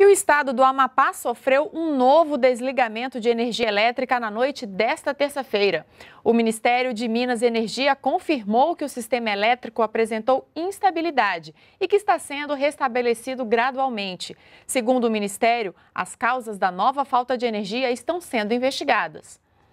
E o estado do Amapá sofreu um novo desligamento de energia elétrica na noite desta terça-feira. O Ministério de Minas e Energia confirmou que o sistema elétrico apresentou instabilidade e que está sendo restabelecido gradualmente. Segundo o Ministério, as causas da nova falta de energia estão sendo investigadas.